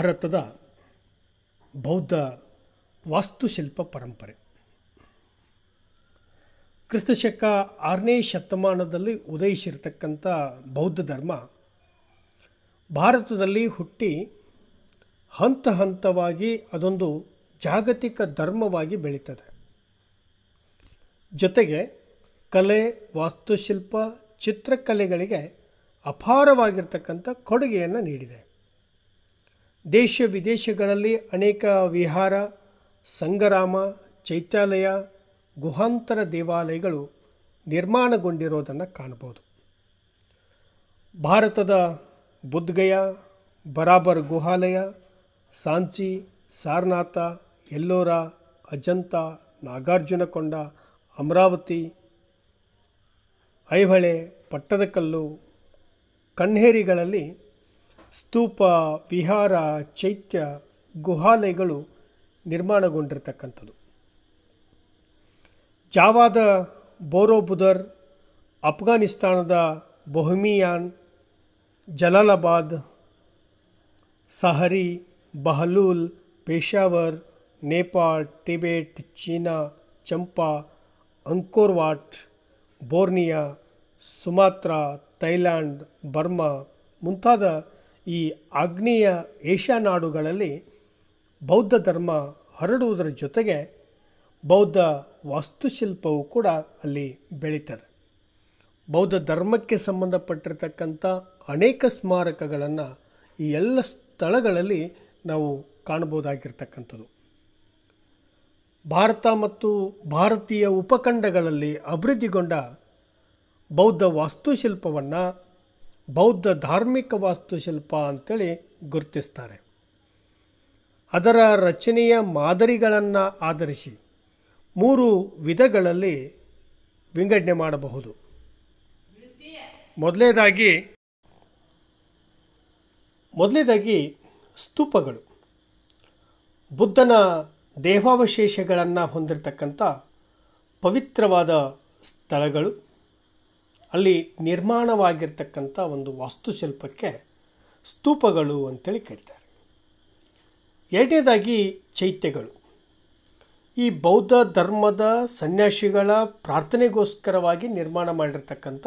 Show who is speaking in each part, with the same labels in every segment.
Speaker 1: ಭಾರತದ ಬೌದ್ಧ ವಾಸ್ತುಶಿಲ್ಪ ಪರಂಪರೆ ಕ್ರಿಸ್ತಶಕ ಆರನೇ ಶತಮಾನದಲ್ಲಿ ಉದಯಿಸಿರ್ತಕ್ಕಂಥ ಬೌದ್ಧ ಧರ್ಮ ಭಾರತದಲ್ಲಿ ಹುಟ್ಟಿ ಹಂತ ಹಂತವಾಗಿ ಅದೊಂದು ಜಾಗತಿಕ ಧರ್ಮವಾಗಿ ಬೆಳೀತದೆ ಜೊತೆಗೆ ಕಲೆ ವಾಸ್ತುಶಿಲ್ಪ ಚಿತ್ರಕಲೆಗಳಿಗೆ ಅಪಾರವಾಗಿರ್ತಕ್ಕಂಥ ಕೊಡುಗೆಯನ್ನು ನೀಡಿದೆ ದೇಶ ವಿದೇಶಗಳಲ್ಲಿ ಅನೇಕ ವಿಹಾರ ಸಂಗರಾಮ ಚೈತ್ಯಾಲಯ ಗುಹಾಂತರ ದೇವಾಲಯಗಳು ನಿರ್ಮಾಣಗೊಂಡಿರೋದನ್ನು ಕಾಣ್ಬೋದು ಭಾರತದ ಬುದ್ಧಗಯ ಬರಾಬರ್ ಗುಹಾಲಯ ಸಾಂಚಿ ಸಾರನಾಥ ಎಲ್ಲೋರ ಅಜಂತ ನಾಗಾರ್ಜುನಕೊಂಡ ಅಮರಾವತಿ ಐಹೊಳೆ ಪಟ್ಟದಕಲ್ಲು ಕಣ್ಣೇರಿಗಳಲ್ಲಿ ಸ್ತೂಪ ವಿಹಾರ ಚೈತ್ಯ ಗುಹಾಲಯಗಳು ನಿರ್ಮಾಣಗೊಂಡಿರತಕ್ಕಂಥದ್ದು ಜಾವಾದ ಬೋರೋಬುದರ್ ಅಫ್ಘಾನಿಸ್ತಾನದ Bamiyan Jalalabad Sahri Bahlol Peshawar Nepal Tibet China Champa Angkor Wat Borneo Sumatra Thailand Burma ಮುಂತಾದ ಈ ಆಗ್ನೇಯ ಏಷ್ಯಾ ನಾಡುಗಳಲ್ಲಿ ಬೌದ್ಧ ಧರ್ಮ ಹರಡುವುದರ ಜೊತೆಗೆ ಬೌದ್ಧ ವಾಸ್ತುಶಿಲ್ಪವು ಕೂಡ ಅಲ್ಲಿ ಬೆಳೀತದೆ ಬೌದ್ಧ ಧರ್ಮಕ್ಕೆ ಸಂಬಂಧಪಟ್ಟಿರತಕ್ಕಂಥ ಅನೇಕ ಸ್ಮಾರಕಗಳನ್ನು ಈ ಎಲ್ಲ ಸ್ಥಳಗಳಲ್ಲಿ ನಾವು ಕಾಣ್ಬೋದಾಗಿರ್ತಕ್ಕಂಥದ್ದು ಭಾರತ ಮತ್ತು ಭಾರತೀಯ ಉಪಖಂಡಗಳಲ್ಲಿ ಅಭಿವೃದ್ಧಿಗೊಂಡ ಬೌದ್ಧ ವಾಸ್ತುಶಿಲ್ಪವನ್ನು ಬೌದ್ಧ ಧಾರ್ಮಿಕ ವಾಸ್ತುಶಿಲ್ಪ ಅಂತೇಳಿ ಗುರುತಿಸ್ತಾರೆ ಅದರ ರಚನೆಯ ಮಾದರಿಗಳನ್ನು ಆಧರಿಸಿ ಮೂರು ವಿಧಗಳಲ್ಲಿ ವಿಂಗಡಣೆ ಮಾಡಬಹುದು ಮೊದಲನೇದಾಗಿ ಮೊದಲನೇದಾಗಿ ಸ್ತೂಪಗಳು ಬುದ್ಧನ ದೇಹಾವಶೇಷಗಳನ್ನು ಹೊಂದಿರತಕ್ಕಂಥ ಪವಿತ್ರವಾದ ಸ್ಥಳಗಳು ಅಲ್ಲಿ ನಿರ್ಮಾಣವಾಗಿರ್ತಕ್ಕಂಥ ಒಂದು ವಾಸ್ತುಶಿಲ್ಪಕ್ಕೆ ಸ್ತೂಪಗಳು ಅಂತೇಳಿ ಕರೀತಾರೆ ಎರಡನೇದಾಗಿ ಚೈತ್ಯಗಳು ಈ ಬೌದ್ಧ ಧರ್ಮದ ಸನ್ಯಾಸಿಗಳ ಪ್ರಾರ್ಥನೆಗೋಸ್ಕರವಾಗಿ ನಿರ್ಮಾಣ ಮಾಡಿರ್ತಕ್ಕಂಥ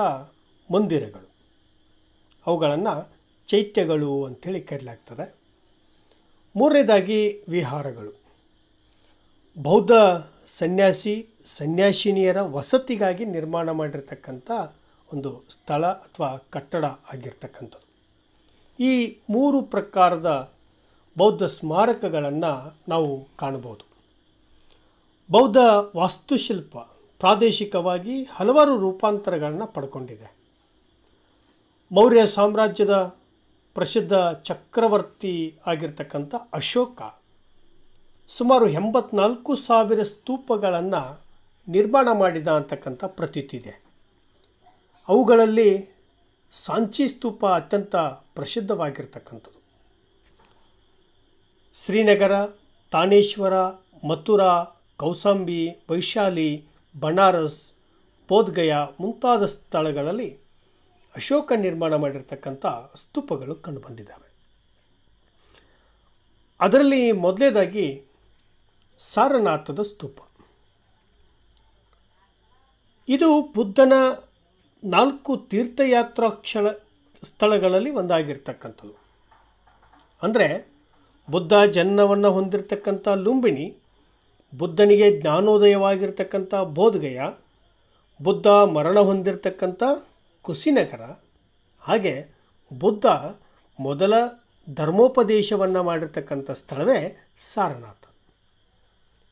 Speaker 1: ಮಂದಿರಗಳು ಅವುಗಳನ್ನು ಚೈತ್ಯಗಳು ಅಂಥೇಳಿ ಕರೆಯಲಾಗ್ತದೆ ಮೂರನೇದಾಗಿ ವಿಹಾರಗಳು ಬೌದ್ಧ ಸನ್ಯಾಸಿ ಸನ್ಯಾಸಿನಿಯರ ವಸತಿಗಾಗಿ ನಿರ್ಮಾಣ ಮಾಡಿರ್ತಕ್ಕಂಥ ಒಂದು ಸ್ಥಳ ಅಥವಾ ಕಟ್ಟಡ ಆಗಿರ್ತಕ್ಕಂಥದ್ದು ಈ ಮೂರು ಪ್ರಕಾರದ ಬೌದ್ಧ ಸ್ಮಾರಕಗಳನ್ನು ನಾವು ಕಾಣಬಹುದು ಬೌದ್ಧ ವಾಸ್ತುಶಿಲ್ಪ ಪ್ರಾದೇಶಿಕವಾಗಿ ಹಲವಾರು ರೂಪಾಂತರಗಳನ್ನು ಪಡ್ಕೊಂಡಿದೆ ಮೌರ್ಯ ಸಾಮ್ರಾಜ್ಯದ ಪ್ರಸಿದ್ಧ ಚಕ್ರವರ್ತಿ ಆಗಿರ್ತಕ್ಕಂಥ ಅಶೋಕ ಸುಮಾರು ಎಂಬತ್ನಾಲ್ಕು ಸಾವಿರ ಸ್ತೂಪಗಳನ್ನು ನಿರ್ಮಾಣ ಮಾಡಿದ ಅಂತಕ್ಕಂಥ ಪ್ರತೀತಿ ಇದೆ ಅವುಗಳಲ್ಲಿ ಸಾಂಚಿ ಸ್ತೂಪ ಅತ್ಯಂತ ಪ್ರಸಿದ್ಧವಾಗಿರ್ತಕ್ಕಂಥದ್ದು ಶ್ರೀನಗರ ತಾನೇಶ್ವರ ಮಥುರಾ ಕೌಸಾಂಬಿ ವೈಶಾಲಿ ಬನಾರಸ್ ಬೋಧ್ಗಯ ಮುಂತಾದ ಸ್ಥಳಗಳಲ್ಲಿ ಅಶೋಕ ನಿರ್ಮಾಣ ಮಾಡಿರ್ತಕ್ಕಂಥ ಸ್ತೂಪಗಳು ಕಂಡುಬಂದಿದ್ದಾವೆ ಅದರಲ್ಲಿ ಮೊದಲೇದಾಗಿ ಸಾರನಾಥದ ಸ್ತೂಪ ಇದು ಬುದ್ಧನ ನಾಲ್ಕು ತೀರ್ಥಯಾತ್ರಾ ಕ್ಷಣ ಸ್ಥಳಗಳಲ್ಲಿ ಒಂದಾಗಿರ್ತಕ್ಕಂಥದ್ದು ಅಂದರೆ ಬುದ್ಧ ಜನ್ಮವನ್ನು ಹೊಂದಿರತಕ್ಕಂಥ ಲುಂಬಿಣಿ ಬುದ್ಧನಿಗೆ ಜ್ಞಾನೋದಯವಾಗಿರ್ತಕ್ಕಂಥ ಬೋಧಗಯ ಬುದ್ಧ ಮರಣ ಹೊಂದಿರತಕ್ಕಂಥ ಕುಸಿನಗರ ಹಾಗೆ ಬುದ್ಧ ಮೊದಲ ಧರ್ಮೋಪದೇಶವನ್ನು ಮಾಡಿರ್ತಕ್ಕಂಥ ಸ್ಥಳವೇ ಸಾರನಾಥ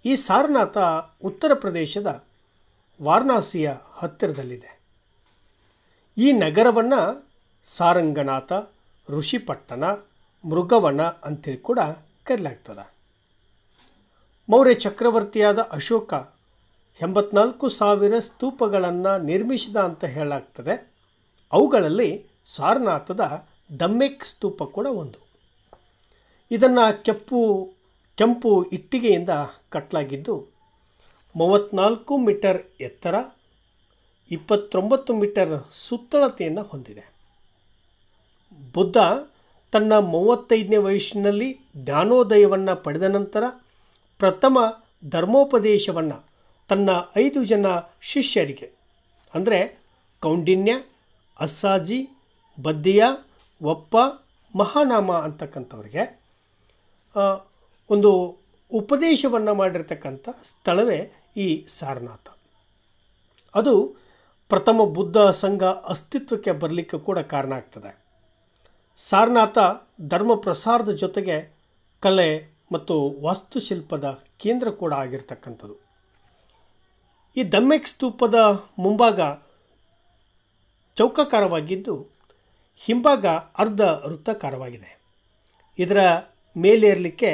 Speaker 1: ಈ ಸಾರನಾಥ ಉತ್ತರ ಪ್ರದೇಶದ ವಾರಣಾಸಿಯ ಹತ್ತಿರದಲ್ಲಿದೆ ಈ ನಗರವನ್ನು ಸಾರಂಗನಾಥ ಋಷಿಪಟ್ಟಣ ಮೃಗವನ ಅಂತೇಳಿ ಕೂಡ ಕರೆಯಲಾಗ್ತದೆ ಮೌರ್ಯ ಚಕ್ರವರ್ತಿಯಾದ ಅಶೋಕ ಎಂಬತ್ನಾಲ್ಕು ಸಾವಿರ ಸ್ತೂಪಗಳನ್ನು ನಿರ್ಮಿಸಿದ ಅಂತ ಹೇಳಲಾಗ್ತದೆ ಅವುಗಳಲ್ಲಿ ಸಾರನಾಥದ ದಮ್ಮೆಕ್ ಸ್ತೂಪ ಕೂಡ ಒಂದು ಇದನ್ನು ಕೆಪ್ಪು ಕೆಂಪು ಇಟ್ಟಿಗೆಯಿಂದ ಕಟ್ಟಲಾಗಿದ್ದು ಮೂವತ್ತ್ನಾಲ್ಕು ಮೀಟರ್ ಎತ್ತರ ಇಪ್ಪತ್ತೊಂಬತ್ತು ಮೀಟರ್ ಸುತ್ತಳತೆಯನ್ನು ಹೊಂದಿದೆ ಬುದ್ಧ ತನ್ನ ಮೂವತ್ತೈದನೇ ವಯಸ್ಸಿನಲ್ಲಿ ಜ್ಞಾನೋದಯವನ್ನು ಪಡೆದ ನಂತರ ಪ್ರಥಮ ಧರ್ಮೋಪದೇಶವನ್ನು ತನ್ನ ಐದು ಜನ ಶಿಷ್ಯರಿಗೆ ಅಂದರೆ ಕೌಂಡಿನ್ಯ ಅಸ್ಸಾಜಿ ಬದ್ದಿಯ ಒಪ್ಪ ಮಹಾನಾಮ ಅಂತಕ್ಕಂಥವ್ರಿಗೆ ಒಂದು ಉಪದೇಶವನ್ನು ಮಾಡಿರ್ತಕ್ಕಂಥ ಸ್ಥಳವೇ ಈ ಸಾರನಾಥ ಅದು ಪ್ರಥಮ ಬುದ್ಧ ಸಂಘ ಅಸ್ತಿತ್ವಕ್ಕೆ ಬರಲಿಕ್ಕೆ ಕೂಡ ಕಾರಣ ಆಗ್ತದೆ ಸಾರನಾಥ ಧರ್ಮ ಪ್ರಸಾರದ ಜೊತೆಗೆ ಕಲೆ ಮತ್ತು ವಾಸ್ತುಶಿಲ್ಪದ ಕೇಂದ್ರ ಕೂಡ ಆಗಿರ್ತಕ್ಕಂಥದ್ದು ಈ ದಮ್ಮೆಕ್ ಸ್ತೂಪದ ಮುಂಭಾಗ ಚೌಕಾಕಾರವಾಗಿದ್ದು ಹಿಂಭಾಗ ಅರ್ಧ ವೃತ್ತಕಾರವಾಗಿದೆ ಇದರ ಮೇಲೇರಲಿಕ್ಕೆ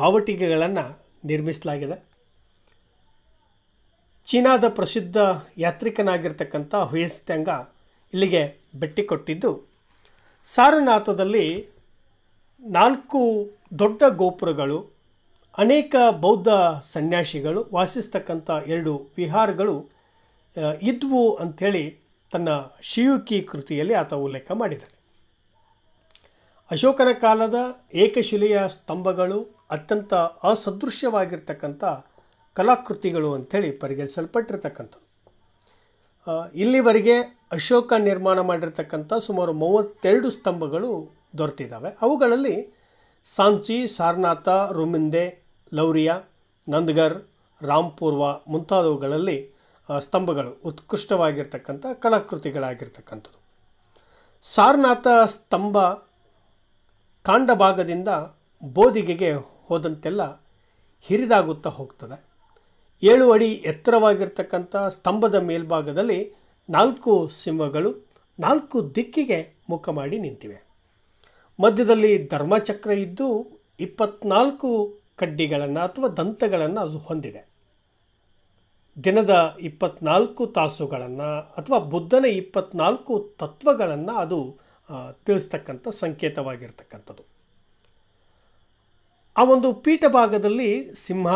Speaker 1: ಪಾವಟಿಗೆಗಳನ್ನು ನಿರ್ಮಿಸಲಾಗಿದೆ ಚೀನಾದ ಪ್ರಸಿದ್ಧ ಯಾತ್ರಿಕನಾಗಿರ್ತಕ್ಕಂಥ ಹುಯಸ್ತ್ಯಂಗ ಇಲ್ಲಿಗೆ ಬೆಟ್ಟಿ ಕೊಟ್ಟಿದ್ದು ಸಾರನಾಥದಲ್ಲಿ ನಾಲ್ಕು ದೊಡ್ಡ ಗೋಪುರಗಳು ಅನೇಕ ಬೌದ್ಧ ಸನ್ಯಾಸಿಗಳು ವಾಸಿಸ್ತಕ್ಕಂಥ ಎರಡು ವಿಹಾರಗಳು ಇದ್ವು ಅಂಥೇಳಿ ತನ್ನ ಶಿಯುಕಿ ಕೃತಿಯಲ್ಲಿ ಆತ ಉಲ್ಲೇಖ ಮಾಡಿದ್ದಾರೆ ಅಶೋಕನ ಕಾಲದ ಏಕಶಿಲೆಯ ಸ್ತಂಭಗಳು ಅತ್ಯಂತ ಅಸದೃಶ್ಯವಾಗಿರ್ತಕ್ಕಂಥ ಕಲಾಕೃತಿಗಳು ಅಂಥೇಳಿ ಪರಿಗಣಿಸಲ್ಪಟ್ಟಿರ್ತಕ್ಕಂಥದ್ದು ಇಲ್ಲಿವರೆಗೆ ಅಶೋಕ ನಿರ್ಮಾಣ ಮಾಡಿರ್ತಕ್ಕಂಥ ಸುಮಾರು ಮೂವತ್ತೆರಡು ಸ್ತಂಭಗಳು ದೊರೆತಿದ್ದಾವೆ ಅವುಗಳಲ್ಲಿ ಸಾಂಚಿ ಸಾರನಾಥ ರುಮಿಂದೆ ಲೌರಿಯಾ ನಂದ್ಗರ್ ರಾಂಪೂರ್ವ ಮುಂತಾದವುಗಳಲ್ಲಿ ಸ್ತಂಭಗಳು ಉತ್ಕೃಷ್ಟವಾಗಿರ್ತಕ್ಕಂಥ ಕಲಾಕೃತಿಗಳಾಗಿರ್ತಕ್ಕಂಥದ್ದು ಸಾರನಾಥ ಸ್ತಂಭ ಕಾಂಡ ಭಾಗದಿಂದ ಬೋಧಿಗೆಗೆ ಹೋದಂತೆಲ್ಲ ಹಿರಿದಾಗುತ್ತಾ ಹೋಗ್ತದೆ ಏಳು ಅಡಿ ಎತ್ತರವಾಗಿರ್ತಕ್ಕಂಥ ಸ್ತಂಭದ ಮೇಲ್ಭಾಗದಲ್ಲಿ ನಾಲ್ಕು ಸಿಂಹಗಳು ನಾಲ್ಕು ದಿಕ್ಕಿಗೆ ಮುಖ ಮಾಡಿ ನಿಂತಿವೆ ಮಧ್ಯದಲ್ಲಿ ಧರ್ಮಚಕ್ರ ಇದ್ದು ಇಪ್ಪತ್ನಾಲ್ಕು ಕಡ್ಡಿಗಳನ್ನು ಅಥವಾ ದಂತಗಳನ್ನು ಅದು ಹೊಂದಿದೆ ದಿನದ ಇಪ್ಪತ್ನಾಲ್ಕು ತಾಸುಗಳನ್ನು ಅಥವಾ ಬುದ್ಧನ ಇಪ್ಪತ್ನಾಲ್ಕು ತತ್ವಗಳನ್ನು ಅದು ತಿಳಿಸ್ತಕ್ಕಂಥ ಸಂಕೇತವಾಗಿರ್ತಕ್ಕಂಥದ್ದು ಆ ಒಂದು ಪೀಠ ಭಾಗದಲ್ಲಿ ಸಿಂಹ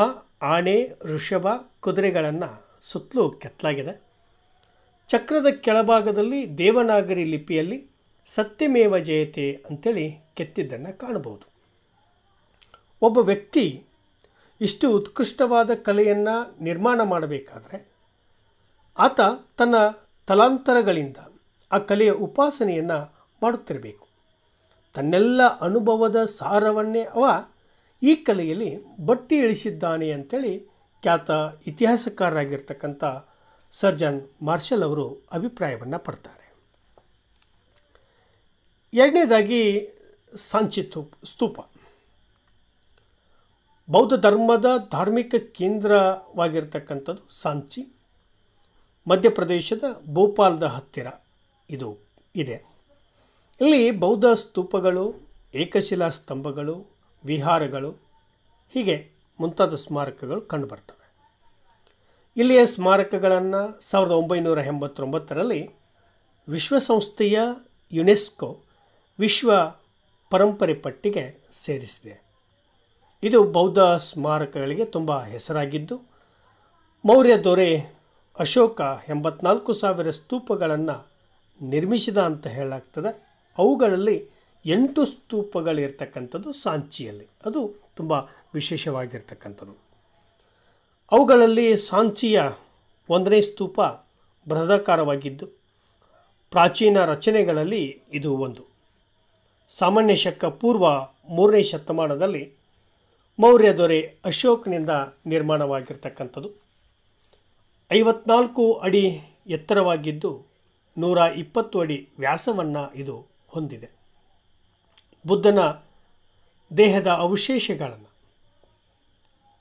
Speaker 1: ಆನೆ ಋಷಭ ಕುದುರೆಗಳನ್ನು ಸುತ್ತಲೂ ಕೆತ್ತಲಾಗಿದೆ ಚಕ್ರದ ಕೆಳಭಾಗದಲ್ಲಿ ದೇವನಾಗರಿ ಲಿಪಿಯಲ್ಲಿ ಸತ್ಯಮೇವ ಜಯತೆ ಅಂಥೇಳಿ ಕೆತ್ತಿದ್ದನ್ನು ಕಾಣಬಹುದು ಒಬ್ಬ ವ್ಯಕ್ತಿ ಇಷ್ಟು ಉತ್ಕೃಷ್ಟವಾದ ಕಲೆಯನ್ನು ನಿರ್ಮಾಣ ಮಾಡಬೇಕಾದ್ರೆ ಆತ ತನ್ನ ತಲಾಂತರಗಳಿಂದ ಆ ಕಲೆಯ ಉಪಾಸನೆಯನ್ನು ಮಾಡುತ್ತಿರಬೇಕು ತನ್ನೆಲ್ಲ ಅನುಭವದ ಸಾರವನ್ನೇ ಅವ ಈ ಕಲೆಯಲ್ಲಿ ಬಟ್ಟಿ ಇಳಿಸಿದ್ದಾನೆ ಅಂತೇಳಿ ಖ್ಯಾತ ಇತಿಹಾಸಕಾರರಾಗಿರ್ತಕ್ಕಂಥ ಸರ್ಜನ್ ಮಾರ್ಷಲ್ ಅವರು ಅಭಿಪ್ರಾಯವನ್ನು ಪಡ್ತಾರೆ ಎರಡನೇದಾಗಿ ಸಾಂಚಿ ಸ್ತೂಪ ಬೌದ್ಧ ಧರ್ಮದ ಧಾರ್ಮಿಕ ಕೇಂದ್ರವಾಗಿರ್ತಕ್ಕಂಥದ್ದು ಸಾಂಚಿ ಮಧ್ಯಪ್ರದೇಶದ ಭೋಪಾಲದ ಹತ್ತಿರ ಇದು ಇದೆ ಇಲ್ಲಿ ಬೌದ್ಧ ಸ್ತೂಪಗಳು ಏಕಶಿಲಾ ಸ್ತಂಭಗಳು ವಿಹಾರಗಳು ಹೀಗೆ ಮುಂತಾದ ಸ್ಮಾರಕಗಳು ಕಂಡುಬರ್ತವೆ ಇಲ್ಲಿಯ ಸ್ಮಾರಕಗಳನ್ನು ಸಾವಿರದ ಒಂಬೈನೂರ ಎಂಬತ್ತೊಂಬತ್ತರಲ್ಲಿ ವಿಶ್ವಸಂಸ್ಥೆಯ ಯುನೆಸ್ಕೋ ವಿಶ್ವ ಪರಂಪರೆ ಪಟ್ಟಿಗೆ ಸೇರಿಸಿದೆ ಇದು ಬೌದ್ಧ ಸ್ಮಾರಕಗಳಿಗೆ ತುಂಬ ಹೆಸರಾಗಿದ್ದು ಮೌರ್ಯ ದೊರೆ ಅಶೋಕ ಎಂಬತ್ನಾಲ್ಕು ಸಾವಿರ ಸ್ತೂಪಗಳನ್ನು ನಿರ್ಮಿಸಿದ ಅಂತ ಹೇಳಲಾಗ್ತದೆ ಅವುಗಳಲ್ಲಿ ಎಂಟು ಸ್ತೂಪಗಳಿರ್ತಕ್ಕಂಥದ್ದು ಸಾಂಚಿಯಲ್ಲಿ ಅದು ತುಂಬ ವಿಶೇಷವಾಗಿರ್ತಕ್ಕಂಥದ್ದು ಅವುಗಳಲ್ಲಿ ಸಾಂಚಿಯ ಒಂದನೇ ಸ್ತೂಪ ಬೃಹದಾಕಾರವಾಗಿದ್ದು ಪ್ರಾಚೀನ ರಚನೆಗಳಲ್ಲಿ ಇದು ಒಂದು ಸಾಮಾನ್ಯ ಶಕ ಪೂರ್ವ ಮೂರನೇ ಶತಮಾನದಲ್ಲಿ ಮೌರ್ಯ ದೊರೆ ಅಶೋಕ್ನಿಂದ ನಿರ್ಮಾಣವಾಗಿರ್ತಕ್ಕಂಥದ್ದು ಐವತ್ನಾಲ್ಕು ಅಡಿ ಎತ್ತರವಾಗಿದ್ದು ನೂರ ಇಪ್ಪತ್ತು ಅಡಿ ವ್ಯಾಸವನ್ನು ಇದು ಹೊಂದಿದೆ ಬುದ್ಧನ ದೇಹದ ಅವಶೇಷಗಳನ್ನು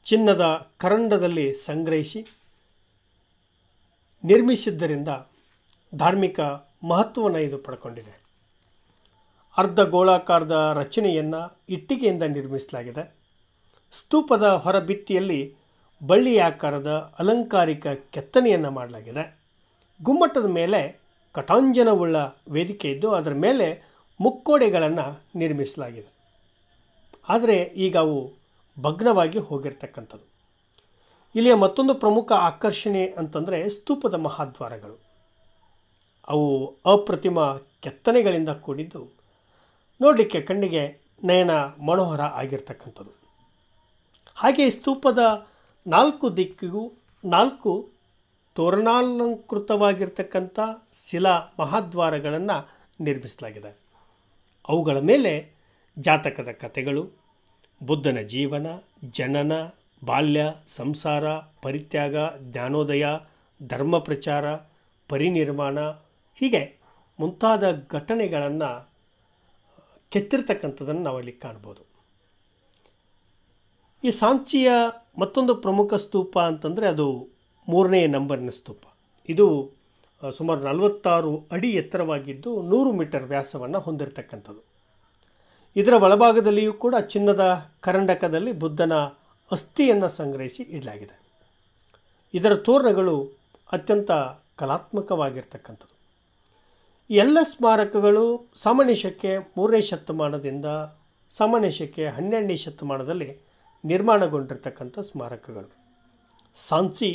Speaker 1: ಚಿನ್ನದ ಕರಂಡದಲ್ಲಿ ಸಂಗ್ರಹಿಸಿ ನಿರ್ಮಿಸಿದ್ದರಿಂದ ಧಾರ್ಮಿಕ ಮಹತ್ವವನ್ನು ಇದು ಪಡ್ಕೊಂಡಿದೆ ಅರ್ಧ ಗೋಳಾಕಾರದ ರಚನೆಯನ್ನು ಇಟ್ಟಿಗೆಯಿಂದ ನಿರ್ಮಿಸಲಾಗಿದೆ ಸ್ತೂಪದ ಹೊರಬಿತ್ತಿಯಲ್ಲಿ ಬಳ್ಳಿ ಆಕಾರದ ಅಲಂಕಾರಿಕ ಕೆತ್ತನೆಯನ್ನು ಮಾಡಲಾಗಿದೆ ಗುಮ್ಮಟದ ಮೇಲೆ ಕಟಾಂಜನವುಳ್ಳ ವೇದಿಕೆ ಇದ್ದು ಅದರ ಮೇಲೆ ಮುಕ್ಕೋಡೆಗಳನ್ನು ನಿರ್ಮಿಸಲಾಗಿದೆ ಆದರೆ ಈಗ ಅವು ಭಗ್ನವಾಗಿ ಹೋಗಿರ್ತಕ್ಕಂಥದ್ದು ಇಲ್ಲಿಯ ಮತ್ತೊಂದು ಪ್ರಮುಖ ಆಕರ್ಷಣೆ ಅಂತಂದರೆ ಸ್ತೂಪದ ಮಹಾದ್ವಾರಗಳು ಅವು ಅಪ್ರತಿಮ ಕೆತ್ತನೆಗಳಿಂದ ಕೂಡಿದ್ದು ನೋಡಲಿಕ್ಕೆ ಕಣ್ಣಿಗೆ ನಯನ ಮನೋಹರ ಆಗಿರ್ತಕ್ಕಂಥದ್ದು ಹಾಗೆ ಸ್ತೂಪದ ನಾಲ್ಕು ದಿಕ್ಕಿಗೂ ನಾಲ್ಕು ತೋರಣಾಲಂಕೃತವಾಗಿರ್ತಕ್ಕಂಥ ಶಿಲಾ ಮಹಾದ್ವಾರಗಳನ್ನು ನಿರ್ಮಿಸಲಾಗಿದೆ ಅವುಗಳ ಮೇಲೆ ಜಾತಕದ ಕಥೆಗಳು ಬುದ್ಧನ ಜೀವನ ಜನನ ಬಾಲ್ಯ ಸಂಸಾರ ಪರಿತ್ಯಾಗ ಜ್ಞಾನೋದಯ ಧರ್ಮ ಪ್ರಚಾರ ಪರಿನಿರ್ಮಾಣ ಹೀಗೆ ಮುಂತಾದ ಘಟನೆಗಳನ್ನು ಕೆತ್ತಿರ್ತಕ್ಕಂಥದ್ದನ್ನು ನಾವಲ್ಲಿ ಕಾಣ್ಬೋದು ಈ ಸಾಂಚಿಯ ಮತ್ತೊಂದು ಪ್ರಮುಖ ಸ್ತೂಪ ಅಂತಂದರೆ ಅದು ಮೂರನೇ ನಂಬರ್ನ ಸ್ತೂಪ ಇದು ಸುಮಾರು ನಲವತ್ತಾರು ಅಡಿ ಎತ್ತರವಾಗಿದ್ದು ನೂರು ಮೀಟರ್ ವ್ಯಾಸವನ್ನು ಹೊಂದಿರತಕ್ಕಂಥದ್ದು ಇದರ ಒಳಭಾಗದಲ್ಲಿಯೂ ಕೂಡ ಚಿನ್ನದ ಕರಂಡಕದಲ್ಲಿ ಬುದ್ಧನ ಅಸ್ಥಿಯನ್ನು ಸಂಗ್ರಹಿಸಿ ಇಡಲಾಗಿದೆ ಇದರ ತೋರಣಗಳು ಅತ್ಯಂತ ಕಲಾತ್ಮಕವಾಗಿರ್ತಕ್ಕಂಥದ್ದು ಎಲ್ಲ ಸ್ಮಾರಕಗಳು ಸಾಮಾನ್ಯ ಮೂರನೇ ಶತಮಾನದಿಂದ ಸಾಮಾನ್ಯ ಹನ್ನೆರಡನೇ ಶತಮಾನದಲ್ಲಿ ನಿರ್ಮಾಣಗೊಂಡಿರ್ತಕ್ಕಂಥ ಸ್ಮಾರಕಗಳು ಸಾಂಚಿ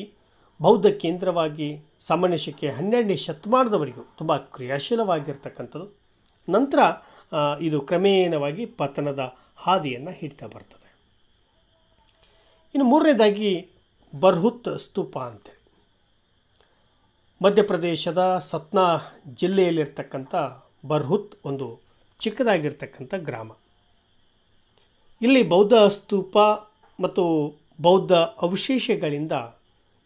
Speaker 1: ಬೌದ್ಧ ಕೇಂದ್ರವಾಗಿ ಸಾಮಾನ್ಯ ಶಕೆ ಹನ್ನೆರಡನೇ ಶತಮಾನದವರೆಗೂ ತುಂಬ ಕ್ರಿಯಾಶೀಲವಾಗಿರ್ತಕ್ಕಂಥದ್ದು ನಂತರ ಇದು ಕ್ರಮೇಣವಾಗಿ ಪತನದ ಹಾದಿಯನ್ನು ಹಿಡ್ತಾ ಬರ್ತದೆ ಇನ್ನು ಮೂರನೇದಾಗಿ ಬರ್ಹುತ್ ಸ್ತೂಪ ಅಂತೇಳಿ ಮಧ್ಯಪ್ರದೇಶದ ಸತ್ನಾ ಜಿಲ್ಲೆಯಲ್ಲಿರ್ತಕ್ಕಂಥ ಬರ್ಹುತ್ ಒಂದು ಚಿಕ್ಕದಾಗಿರ್ತಕ್ಕಂಥ ಗ್ರಾಮ ಇಲ್ಲಿ ಬೌದ್ಧ ಸ್ತೂಪ ಮತ್ತು ಬೌದ್ಧ ಅವಶೇಷಗಳಿಂದ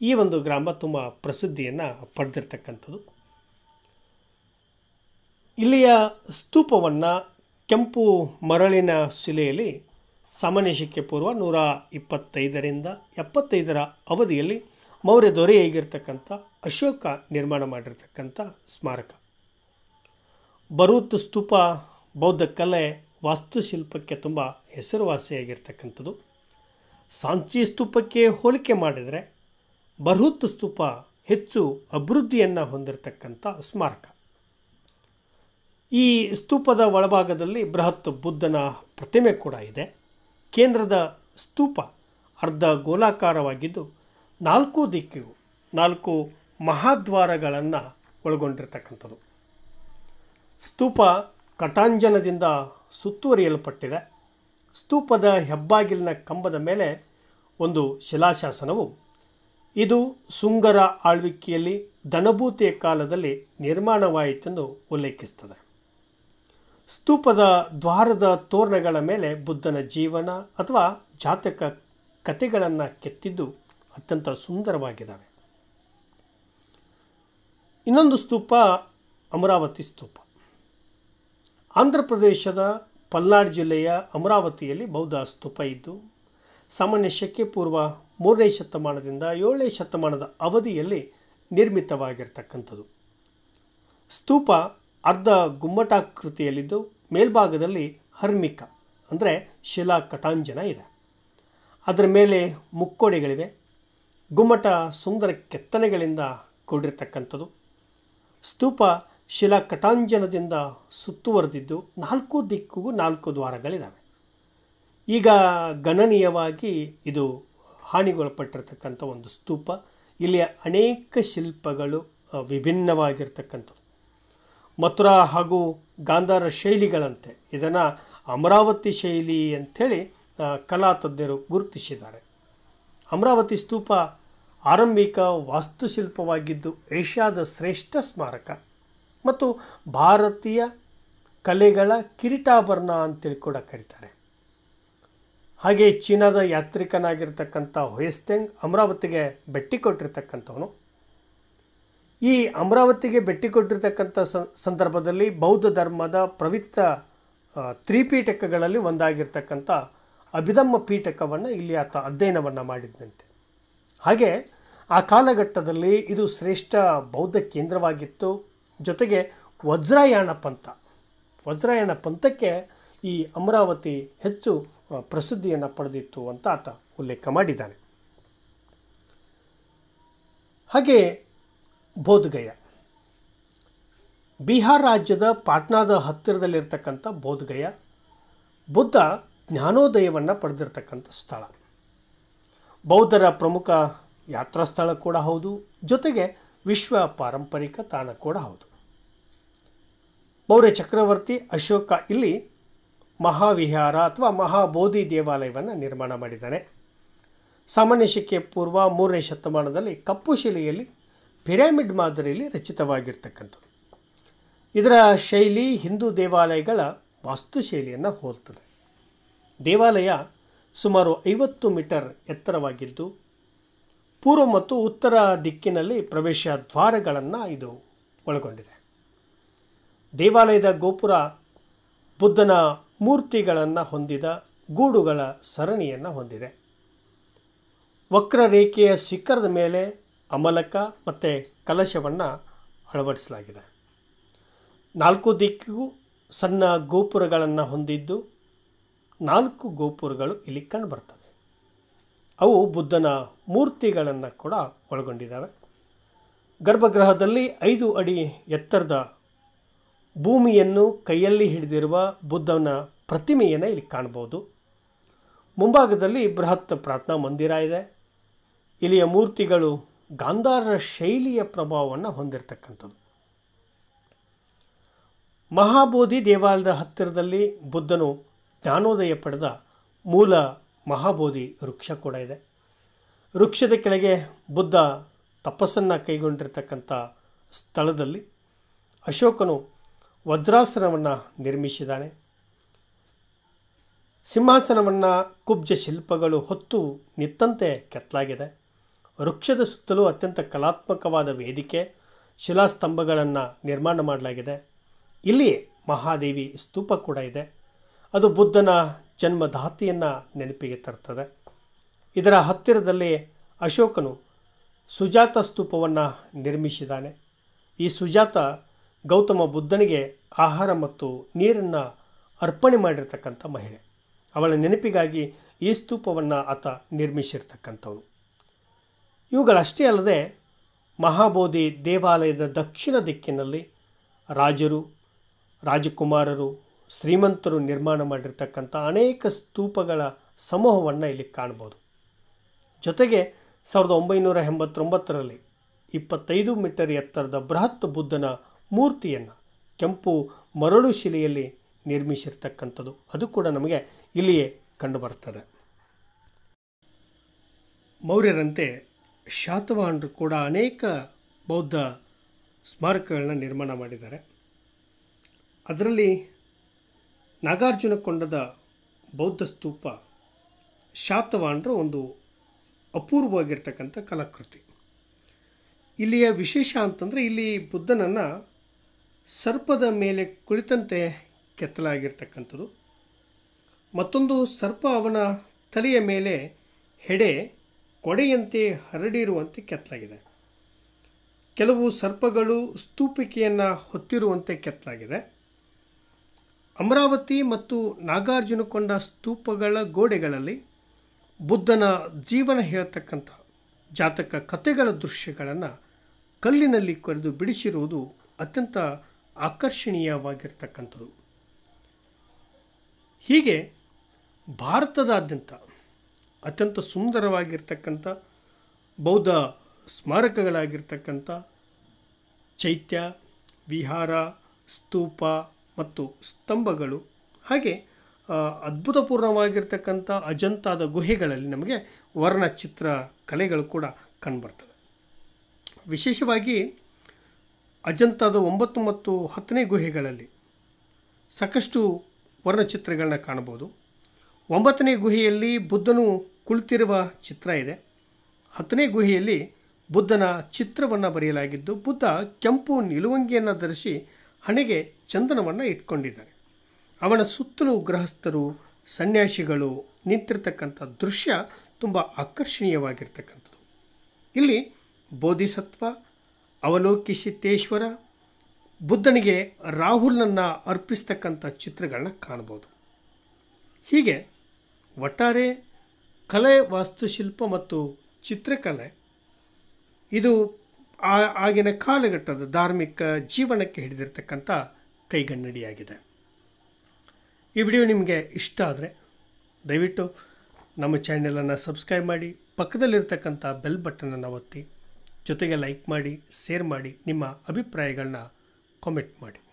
Speaker 1: ಈ ಒಂದು ಗ್ರಾಮ ತುಂಬ ಪ್ರಸಿದ್ಧಿಯನ್ನು ಪಡೆದಿರ್ತಕ್ಕಂಥದ್ದು ಇಲ್ಲಿಯ ಸ್ತೂಪವನ್ನು ಕೆಂಪು ಮರಳಿನ ಶಿಲೆಯಲ್ಲಿ ಸಾಮಾನ್ಯಶಕ್ಕೆ ಪೂರ್ವ ನೂರ ಇಪ್ಪತ್ತೈದರಿಂದ ಎಪ್ಪತ್ತೈದರ ಅವಧಿಯಲ್ಲಿ ಮೌರ್ಯ ದೊರೆಯಾಗಿರ್ತಕ್ಕಂಥ ಅಶೋಕ ನಿರ್ಮಾಣ ಮಾಡಿರ್ತಕ್ಕಂಥ ಸ್ಮಾರಕ ಬರೂತ್ ಸ್ತೂಪ ಬೌದ್ಧ ಕಲೆ ವಾಸ್ತುಶಿಲ್ಪಕ್ಕೆ ತುಂಬ ಹೆಸರುವಾಸಿಯಾಗಿರ್ತಕ್ಕಂಥದ್ದು ಸಾಂಚಿ ಸ್ತೂಪಕ್ಕೆ ಹೋಲಿಕೆ ಮಾಡಿದರೆ ಬೃಹತ್ ಸ್ತೂಪ ಹೆಚ್ಚು ಅಭಿವೃದ್ಧಿಯನ್ನು ಹೊಂದಿರತಕ್ಕಂಥ ಸ್ಮಾರಕ ಈ ಸ್ತೂಪದ ಒಳಭಾಗದಲ್ಲಿ ಬೃಹತ್ ಬುದ್ಧನ ಪ್ರತಿಮೆ ಕೂಡ ಇದೆ ಕೇಂದ್ರದ ಸ್ತೂಪ ಅರ್ಧ ಗೋಲಾಕಾರವಾಗಿದ್ದು ನಾಲ್ಕು ದಿಕ್ಕಿಗೂ ನಾಲ್ಕು ಮಹಾದ್ವಾರಗಳನ್ನು ಒಳಗೊಂಡಿರತಕ್ಕಂಥದ್ದು ಸ್ತೂಪ ಕಟಾಂಜನದಿಂದ ಸುತ್ತುವರಿಯಲ್ಪಟ್ಟಿದೆ ಸ್ತೂಪದ ಹೆಬ್ಬಾಗಿಲಿನ ಕಂಬದ ಮೇಲೆ ಒಂದು ಶಿಲಾಶಾಸನವು ಇದು ಸುಂಗರ ಆಳ್ವಿಕೆಯಲ್ಲಿ ಧನಭೂತಿಯ ಕಾಲದಲ್ಲಿ ನಿರ್ಮಾಣವಾಯಿತೆಂದು ಉಲ್ಲೇಖಿಸ್ತದೆ ಸ್ತೂಪದ ದ್ವಾರದ ತೋರಣಗಳ ಮೇಲೆ ಬುದ್ಧನ ಜೀವನ ಅಥವಾ ಜಾತಕ ಕಥೆಗಳನ್ನು ಕೆತ್ತಿದ್ದು ಅತ್ಯಂತ ಸುಂದರವಾಗಿದ್ದಾವೆ ಇನ್ನೊಂದು ಸ್ತೂಪ ಅಮರಾವತಿ ಸ್ತೂಪ ಆಂಧ್ರ ಪ್ರದೇಶದ ಪಲ್ನಾಡ್ ಜಿಲ್ಲೆಯ ಅಮರಾವತಿಯಲ್ಲಿ ಬೌದ್ಧ ಸ್ತೂಪ ಇದ್ದು ಸಾಮಾನ್ಯ ಶಕ್ಯ ಪೂರ್ವ ಮೂರನೇ ಶತಮಾನದಿಂದ ಏಳನೇ ಶತಮಾನದ ಅವಧಿಯಲ್ಲಿ ನಿರ್ಮಿತವಾಗಿರ್ತಕ್ಕಂಥದ್ದು ಸ್ತೂಪ ಅರ್ಧ ಗುಮ್ಮಟಾಕೃತಿಯಲ್ಲಿದ್ದು ಮೇಲ್ಭಾಗದಲ್ಲಿ ಹರ್ಮಿಕ ಅಂದರೆ ಶಿಲಾ ಕಟಾಂಜನ ಇದೆ ಅದರ ಮೇಲೆ ಮುಕ್ಕೋಡೆಗಳಿವೆ ಗುಮ್ಮಟ ಸುಂದರ ಕೆತ್ತನೆಗಳಿಂದ ಕೂಡಿರ್ತಕ್ಕಂಥದ್ದು ಸ್ತೂಪ ಶಿಲಾ ಕಟಾಂಜನದಿಂದ ಸುತ್ತುವರೆದಿದ್ದು ನಾಲ್ಕು ದಿಕ್ಕಿಗೂ ನಾಲ್ಕು ದ್ವಾರಗಳಿದ್ದಾವೆ ಈಗ ಗಣನೀಯವಾಗಿ ಇದು ಹಾನಿಗೊಳಪಟ್ಟಿರತಕ್ಕಂಥ ಒಂದು ಸ್ತೂಪ ಇಲ್ಲಿಯ ಅನೇಕ ಶಿಲ್ಪಗಳು ವಿಭಿನ್ನವಾಗಿರ್ತಕ್ಕಂಥವು ಮಥುರಾ ಹಾಗೂ ಗಾಂಧಾರ ಶೈಲಿಗಳಂತೆ ಇದನ್ನು ಅಮರಾವತಿ ಶೈಲಿ ಅಂಥೇಳಿ ಕಲಾ ತಜ್ಞರು ಗುರುತಿಸಿದ್ದಾರೆ ಅಮರಾವತಿ ಸ್ತೂಪ ಆರಂಭಿಕ ವಾಸ್ತುಶಿಲ್ಪವಾಗಿದ್ದು ಏಷ್ಯಾದ ಶ್ರೇಷ್ಠ ಸ್ಮಾರಕ ಮತ್ತು ಭಾರತೀಯ ಕಲೆಗಳ ಕಿರೀಟಾಭರಣ ಅಂತೇಳಿ ಕೂಡ ಕರೀತಾರೆ ಹಾಗೆ ಚೀನಾದ ಯಾತ್ರಿಕನಾಗಿರ್ತಕ್ಕಂಥ ಹೊಯಸ್ತೆಂಗ್ ಅಮರಾವತಿಗೆ ಬೆಟ್ಟಿ ಕೊಟ್ಟಿರ್ತಕ್ಕಂಥವನು ಈ ಅಮರಾವತಿಗೆ ಬೆಟ್ಟಿ ಕೊಟ್ಟಿರ್ತಕ್ಕಂಥ ಸಂದರ್ಭದಲ್ಲಿ ಬೌದ್ಧ ಧರ್ಮದ ಪ್ರವಿತ್ತ ತ್ರಿಪೀಠಕಗಳಲ್ಲಿ ಒಂದಾಗಿರ್ತಕ್ಕಂಥ ಅಭಿದಮ್ಮ ಪೀಠಕವನ್ನು ಇಲ್ಲಿ ಆತ ಅಧ್ಯಯನವನ್ನು ಮಾಡಿದ್ದಂತೆ ಹಾಗೆ ಆ ಕಾಲಘಟ್ಟದಲ್ಲಿ ಇದು ಶ್ರೇಷ್ಠ ಬೌದ್ಧ ಕೇಂದ್ರವಾಗಿತ್ತು ಜೊತೆಗೆ ವಜ್ರಾಯಾಣ ಪಂಥ ವಜ್ರಾಯಣ ಪಂಥಕ್ಕೆ ಈ ಅಮರಾವತಿ ಹೆಚ್ಚು ಪ್ರಸಿದ್ಧಿಯನ್ನು ಪಡೆದಿತ್ತು ಅಂತ ಆತ ಉಲ್ಲೇಖ ಮಾಡಿದ್ದಾನೆ ಹಾಗೆ ಬೋಧಗಯ ಬಿಹಾರ್ ರಾಜ್ಯದ ಪಾಟ್ನಾದ ಹತ್ತಿರದಲ್ಲಿರ್ತಕ್ಕಂಥ ಬೋಧಗಯ ಬುದ್ಧ ಜ್ಞಾನೋದಯವನ್ನು ಪಡೆದಿರ್ತಕ್ಕಂಥ ಸ್ಥಳ ಬೌದ್ಧರ ಪ್ರಮುಖ ಯಾತ್ರಾ ಸ್ಥಳ ಕೂಡ ಹೌದು ಜೊತೆಗೆ ವಿಶ್ವ ಪಾರಂಪರಿಕ ತಾಣ ಕೂಡ ಹೌದು ಮೌರ್ಯ ಚಕ್ರವರ್ತಿ ಅಶೋಕ ಇಲ್ಲಿ ಮಹಾವಿಹಾರ ಅಥವಾ ಮಹಾಬೋಧಿ ದೇವಾಲಯವನ್ನು ನಿರ್ಮಾಣ ಮಾಡಿದ್ದಾನೆ ಸಾಮಾನ್ಯ ಶಿಕ್ಕೆ ಪೂರ್ವ ಮೂರನೇ ಶತಮಾನದಲ್ಲಿ ಕಪ್ಪು ಶಿಲೆಯಲ್ಲಿ ಪಿರಾಮಿಡ್ ಮಾದರಿಯಲ್ಲಿ ರಚಿತವಾಗಿರ್ತಕ್ಕಂಥದ್ದು ಇದರ ಶೈಲಿ ಹಿಂದೂ ದೇವಾಲಯಗಳ ವಾಸ್ತುಶೈಲಿಯನ್ನು ಹೋಲ್ತದೆ ದೇವಾಲಯ ಸುಮಾರು ಐವತ್ತು ಮೀಟರ್ ಎತ್ತರವಾಗಿದ್ದು ಪೂರ್ವ ಮತ್ತು ಉತ್ತರ ದಿಕ್ಕಿನಲ್ಲಿ ಪ್ರವೇಶ ದ್ವಾರಗಳನ್ನು ಇದು ಒಳಗೊಂಡಿದೆ ದೇವಾಲಯದ ಗೋಪುರ ಬುದ್ಧನ ಮೂರ್ತಿಗಳನ್ನು ಹೊಂದಿದ ಗೂಡುಗಳ ಸರಣಿಯನ್ನು ಹೊಂದಿದೆ ವಕ್ರರೇಖೆಯ ಶಿಖರದ ಮೇಲೆ ಅಮಲಕ ಮತ್ತು ಕಲಶವನ್ನು ಅಳವಡಿಸಲಾಗಿದೆ ನಾಲ್ಕು ದಿಕ್ಕಿಗೂ ಸಣ್ಣ ಗೋಪುರಗಳನ್ನು ಹೊಂದಿದ್ದು ನಾಲ್ಕು ಗೋಪುರಗಳು ಇಲ್ಲಿ ಕಂಡು ಬರ್ತವೆ ಅವು ಬುದ್ಧನ ಮೂರ್ತಿಗಳನ್ನು ಕೂಡ ಒಳಗೊಂಡಿದ್ದಾವೆ ಗರ್ಭಗೃಹದಲ್ಲಿ ಐದು ಅಡಿ ಎತ್ತರದ ಭೂಮಿಯನ್ನು ಕೈಯಲ್ಲಿ ಹಿಡಿದಿರುವ ಬುದ್ಧನ ಪ್ರತಿಮೆಯನ್ನು ಇಲ್ಲಿ ಕಾಣ್ಬೋದು ಮುಂಭಾಗದಲ್ಲಿ ಬೃಹತ್ ಪ್ರಾರ್ಥನಾ ಮಂದಿರ ಇದೆ ಇಲ್ಲಿಯ ಮೂರ್ತಿಗಳು ಗಾಂಧಾರರ ಶೈಲಿಯ ಪ್ರಭಾವವನ್ನು ಹೊಂದಿರತಕ್ಕಂಥದ್ದು ಮಹಾಬೋಧಿ ದೇವಾಲಯದ ಹತ್ತಿರದಲ್ಲಿ ಬುದ್ಧನು ಜ್ಞಾನೋದಯ ಪಡೆದ ಮೂಲ ಮಹಾಬೋಧಿ ವೃಕ್ಷ ಕೂಡ ಇದೆ ವೃಕ್ಷದ ಕೆಳಗೆ ಬುದ್ಧ ತಪಸ್ಸನ್ನು ಕೈಗೊಂಡಿರ್ತಕ್ಕಂಥ ಸ್ಥಳದಲ್ಲಿ ಅಶೋಕನು ವಜ್ರಾಸನವನ್ನು ನಿರ್ಮಿಸಿದ್ದಾನೆ ಸಿಂಹಾಸನವನ್ನು ಕುಬ್ಜ ಶಿಲ್ಪಗಳು ಹೊತ್ತು ನಿತ್ತಂತೆ ಕೆತ್ತಲಾಗಿದೆ ವೃಕ್ಷದ ಸುತ್ತಲೂ ಅತ್ಯಂತ ಕಲಾತ್ಮಕವಾದ ವೇದಿಕೆ ಶಿಲಾಸ್ತಂಭಗಳನ್ನು ನಿರ್ಮಾಣ ಮಾಡಲಾಗಿದೆ ಇಲ್ಲಿ ಮಹಾದೇವಿ ಸ್ತೂಪ ಕೂಡ ಇದೆ ಅದು ಬುದ್ಧನ ಜನ್ಮಧಾತಿಯನ್ನು ನೆನಪಿಗೆ ತರ್ತದೆ ಇದರ ಹತ್ತಿರದಲ್ಲಿ ಅಶೋಕನು ಸುಜಾತ ಸ್ತೂಪವನ್ನು ನಿರ್ಮಿಸಿದ್ದಾನೆ ಈ ಸುಜಾತ ಗೌತಮ ಬುದ್ಧನಿಗೆ ಆಹಾರ ಮತ್ತು ನೀರನ್ನು ಅರ್ಪಣೆ ಮಾಡಿರ್ತಕ್ಕಂಥ ಮಹಿಳೆ ಅವಳ ನೆನಪಿಗಾಗಿ ಈ ಸ್ತೂಪವನ್ನು ಆತ ನಿರ್ಮಿಸಿರ್ತಕ್ಕಂಥವನು ಇವುಗಳಷ್ಟೇ ಅಲ್ಲದೆ ಮಹಾಬೋಧಿ ದೇವಾಲಯದ ದಕ್ಷಿಣ ದಿಕ್ಕಿನಲ್ಲಿ ರಾಜರು ರಾಜಕುಮಾರರು ಶ್ರೀಮಂತರು ನಿರ್ಮಾಣ ಮಾಡಿರ್ತಕ್ಕಂಥ ಅನೇಕ ಸ್ತೂಪಗಳ ಸಮೂಹವನ್ನು ಇಲ್ಲಿ ಕಾಣ್ಬೋದು ಜೊತೆಗೆ ಸಾವಿರದ ಒಂಬೈನೂರ ಎಂಬತ್ತೊಂಬತ್ತರಲ್ಲಿ ಇಪ್ಪತ್ತೈದು ಮೀಟರ್ ಎತ್ತರದ ಬೃಹತ್ ಬುದ್ಧನ ಮೂರ್ತಿಯನ್ನು ಕೆಂಪು ಮರಳು ಶಿಲೆಯಲ್ಲಿ ನಿರ್ಮಿಸಿರ್ತಕ್ಕಂಥದ್ದು ಅದು ಕೂಡ ನಮಗೆ ಇಲ್ಲಿಯೇ ಕಂಡುಬರ್ತದೆ ಮೌರ್ಯರಂತೆ ಶಾತವಾಹನರು ಕೂಡ ಅನೇಕ ಬೌದ್ಧ ಸ್ಮಾರಕಗಳನ್ನ ನಿರ್ಮಾಣ ಮಾಡಿದ್ದಾರೆ ಅದರಲ್ಲಿ ನಾಗಾರ್ಜುನಕೊಂಡದ ಬೌದ್ಧ ಸ್ತೂಪ ಶಾತವಾಹನರು ಒಂದು ಅಪೂರ್ವವಾಗಿರ್ತಕ್ಕಂಥ ಕಲಾಕೃತಿ ಇಲ್ಲಿಯ ವಿಶೇಷ ಅಂತಂದರೆ ಇಲ್ಲಿ ಬುದ್ಧನನ್ನು ಸರ್ಪದ ಮೇಲೆ ಕುಳಿತಂತೆ ಕೆತ್ತಲಾಗಿರ್ತಕ್ಕಂಥದ್ದು ಮತ್ತೊಂದು ಸರ್ಪ ಅವನ ತಲೆಯ ಮೇಲೆ ಹೆಡೆ ಕೊಡೆಯಂತೆ ಹರಡಿರುವಂತೆ ಕೆತ್ತಲಾಗಿದೆ ಕೆಲವು ಸರ್ಪಗಳು ಸ್ತೂಪಿಕೆಯನ್ನು ಹೊತ್ತಿರುವಂತೆ ಕೆತ್ತಲಾಗಿದೆ ಅಮರಾವತಿ ಮತ್ತು ನಾಗಾರ್ಜುನಕೊಂಡ ಸ್ತೂಪಗಳ ಗೋಡೆಗಳಲ್ಲಿ ಬುದ್ಧನ ಜೀವನ ಹೇಳ್ತಕ್ಕಂಥ ಜಾತಕ ಕಥೆಗಳ ದೃಶ್ಯಗಳನ್ನು ಕಲ್ಲಿನಲ್ಲಿ ಕೊರೆದು ಬಿಡಿಸಿರುವುದು ಅತ್ಯಂತ ಆಕರ್ಷಣೀಯವಾಗಿರ್ತಕ್ಕಂಥದ್ದು ಹೀಗೆ ಭಾರತದಾದ್ಯಂತ ಅತ್ಯಂತ ಸುಂದರವಾಗಿರ್ತಕ್ಕಂಥ ಬೌದ್ಧ ಸ್ಮಾರಕಗಳಾಗಿರ್ತಕ್ಕಂಥ ಚೈತ್ಯ ವಿಹಾರ ಸ್ತೂಪ ಮತ್ತು ಸ್ತಂಭಗಳು ಹಾಗೆ ಅದ್ಭುತಪೂರ್ಣವಾಗಿರ್ತಕ್ಕಂಥ ಅಜಂತಾದ ಗುಹೆಗಳಲ್ಲಿ ನಮಗೆ ವರ್ಣಚಿತ್ರ ಕಲೆಗಳು ಕೂಡ ಕಂಡುಬರ್ತವೆ ವಿಶೇಷವಾಗಿ ಅಜಂತಾದ ಒಂಬತ್ತು ಮತ್ತು ಹತ್ತನೇ ಗುಹೆಗಳಲ್ಲಿ ಸಾಕಷ್ಟು ವರ್ಣಚಿತ್ರಗಳನ್ನ ಕಾಣಬಹುದು ಒಂಬತ್ತನೇ ಗುಹೆಯಲ್ಲಿ ಬುದ್ಧನು ಕುಳಿತಿರುವ ಚಿತ್ರ ಇದೆ ಹತ್ತನೇ ಗುಹೆಯಲ್ಲಿ ಬುದ್ಧನ ಚಿತ್ರವನ್ನು ಬರೆಯಲಾಗಿದ್ದು ಬುದ್ಧ ಕೆಂಪು ನಿಲುವಂಗಿಯನ್ನು ಧರಿಸಿ ಹಣೆಗೆ ಚಂದನವನ್ನು ಇಟ್ಕೊಂಡಿದ್ದಾನೆ ಅವನ ಸುತ್ತಲೂ ಗೃಹಸ್ಥರು ಸನ್ಯಾಸಿಗಳು ನಿಂತಿರ್ತಕ್ಕಂಥ ದೃಶ್ಯ ತುಂಬ ಆಕರ್ಷಣೀಯವಾಗಿರ್ತಕ್ಕಂಥದ್ದು ಇಲ್ಲಿ ಬೋಧಿಸತ್ವ ಅವಲೋಕಿಸಿತೇಶ್ವರ ಬುದ್ಧನಿಗೆ ರಾಹುಲನ್ನು ಅರ್ಪಿಸ್ತಕ್ಕಂಥ ಚಿತ್ರಗಳನ್ನ ಕಾಣ್ಬೋದು ಹೀಗೆ ಒಟ್ಟಾರೆ ಕಲೆ ವಾಸ್ತುಶಿಲ್ಪ ಮತ್ತು ಚಿತ್ರಕಲೆ ಇದು ಆಗಿನ ಕಾಲಘಟ್ಟದ ಧಾರ್ಮಿಕ ಜೀವನಕ್ಕೆ ಹಿಡಿದಿರ್ತಕ್ಕಂಥ ಕೈಗನ್ನಡಿಯಾಗಿದೆ ಈ ವಿಡಿಯೋ ನಿಮಗೆ ಇಷ್ಟ ಆದರೆ ದಯವಿಟ್ಟು ನಮ್ಮ ಚಾನೆಲನ್ನು ಸಬ್ಸ್ಕ್ರೈಬ್ ಮಾಡಿ ಪಕ್ಕದಲ್ಲಿರ್ತಕ್ಕಂಥ ಬೆಲ್ ಬಟನನ್ನು ಒತ್ತಿ ಜೊತೆಗೆ ಲೈಕ್ ಮಾಡಿ ಶೇರ್ ಮಾಡಿ ನಿಮ್ಮ ಅಭಿಪ್ರಾಯಗಳನ್ನ ಕಾಮೆಂಟ್ ಮಾಡಿ